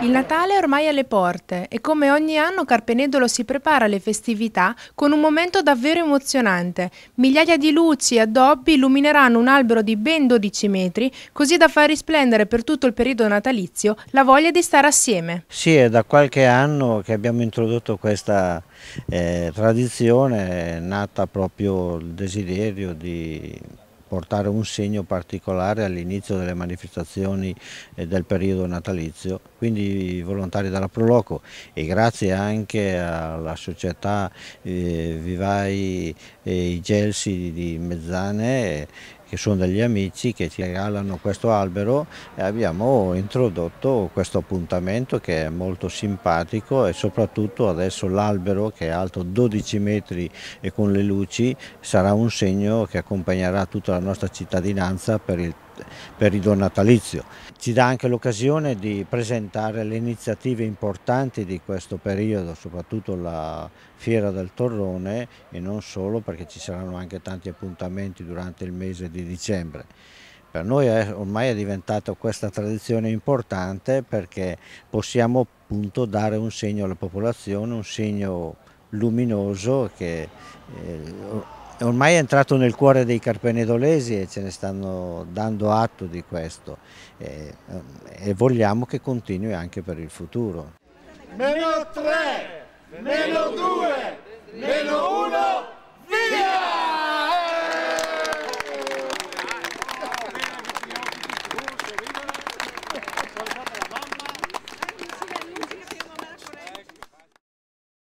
Il Natale è ormai alle porte e come ogni anno Carpenedolo si prepara alle festività con un momento davvero emozionante. Migliaia di luci e addobbi illumineranno un albero di ben 12 metri così da far risplendere per tutto il periodo natalizio la voglia di stare assieme. Sì, è da qualche anno che abbiamo introdotto questa eh, tradizione, è nata proprio il desiderio di portare un segno particolare all'inizio delle manifestazioni eh, del periodo natalizio. Quindi i volontari della Proloco e grazie anche alla società eh, Vivai e i Gelsi di Mezzane che sono degli amici che ci regalano questo albero e abbiamo introdotto questo appuntamento che è molto simpatico e soprattutto adesso l'albero che è alto 12 metri e con le luci sarà un segno che accompagnerà tutta la nostra cittadinanza per il per il don natalizio. Ci dà anche l'occasione di presentare le iniziative importanti di questo periodo, soprattutto la Fiera del Torrone e non solo perché ci saranno anche tanti appuntamenti durante il mese di dicembre per noi è, ormai è diventata questa tradizione importante perché possiamo appunto dare un segno alla popolazione, un segno luminoso che eh, ormai è entrato nel cuore dei carpenedolesi e ce ne stanno dando atto di questo e, eh, e vogliamo che continui anche per il futuro. Meno 3, meno 2,